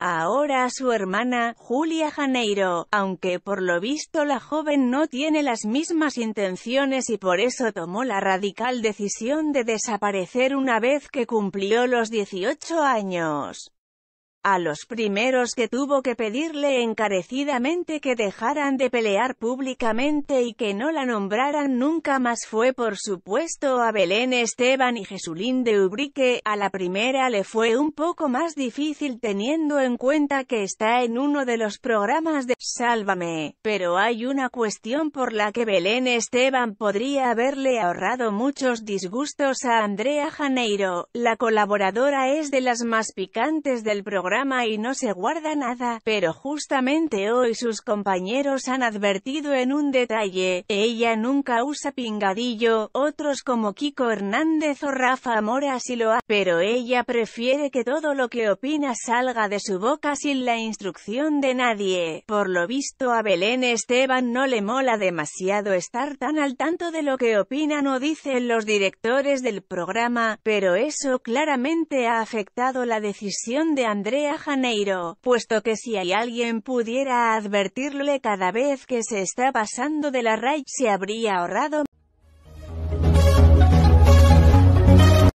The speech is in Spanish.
ahora su hermana, Julia Janeiro, aunque por lo visto la joven no tiene las mismas intenciones y por eso tomó la radical decisión de desaparecer una vez que cumplió los 18 años. A los primeros que tuvo que pedirle encarecidamente que dejaran de pelear públicamente y que no la nombraran nunca más fue por supuesto a Belén Esteban y Jesulín de Ubrique, a la primera le fue un poco más difícil teniendo en cuenta que está en uno de los programas de Sálvame, pero hay una cuestión por la que Belén Esteban podría haberle ahorrado muchos disgustos a Andrea Janeiro, la colaboradora es de las más picantes del programa y no se guarda nada, pero justamente hoy sus compañeros han advertido en un detalle, ella nunca usa pingadillo, otros como Kiko Hernández o Rafa Mora si lo ha, pero ella prefiere que todo lo que opina salga de su boca sin la instrucción de nadie. Por lo visto a Belén Esteban no le mola demasiado estar tan al tanto de lo que opinan o dicen los directores del programa, pero eso claramente ha afectado la decisión de Andrés a Janeiro, puesto que si hay alguien pudiera advertirle cada vez que se está pasando de la raya se habría ahorrado